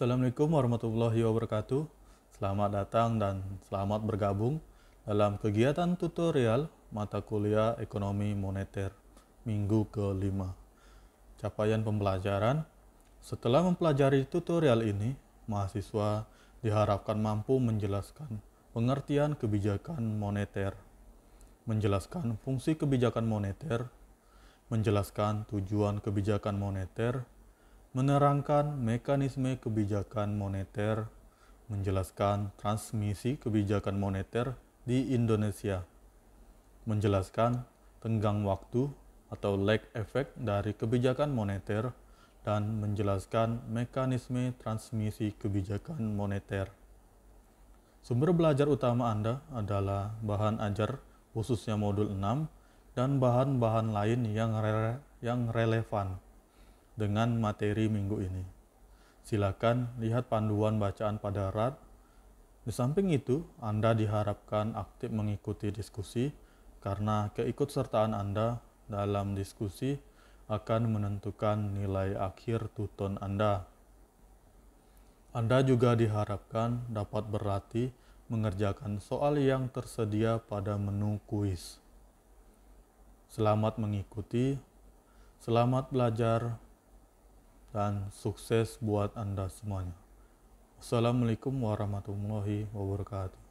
Assalamualaikum warahmatullahi wabarakatuh. Selamat datang dan selamat bergabung dalam kegiatan tutorial mata kuliah ekonomi moneter minggu ke ke-5. Capaian pembelajaran Setelah mempelajari tutorial ini, mahasiswa diharapkan mampu menjelaskan pengertian kebijakan moneter, menjelaskan fungsi kebijakan moneter, menjelaskan tujuan kebijakan moneter, menerangkan mekanisme kebijakan moneter, menjelaskan transmisi kebijakan moneter di Indonesia, menjelaskan tenggang waktu atau lag effect dari kebijakan moneter, dan menjelaskan mekanisme transmisi kebijakan moneter. Sumber belajar utama Anda adalah bahan ajar khususnya modul 6 dan bahan-bahan lain yang, re yang relevan dengan materi minggu ini. Silakan lihat panduan bacaan pada RAT. Di samping itu, Anda diharapkan aktif mengikuti diskusi karena keikutsertaan Anda dalam diskusi akan menentukan nilai akhir tuton Anda. Anda juga diharapkan dapat berlatih mengerjakan soal yang tersedia pada menu kuis. Selamat mengikuti, selamat belajar dan sukses buat Anda semuanya. Wassalamualaikum warahmatullahi wabarakatuh.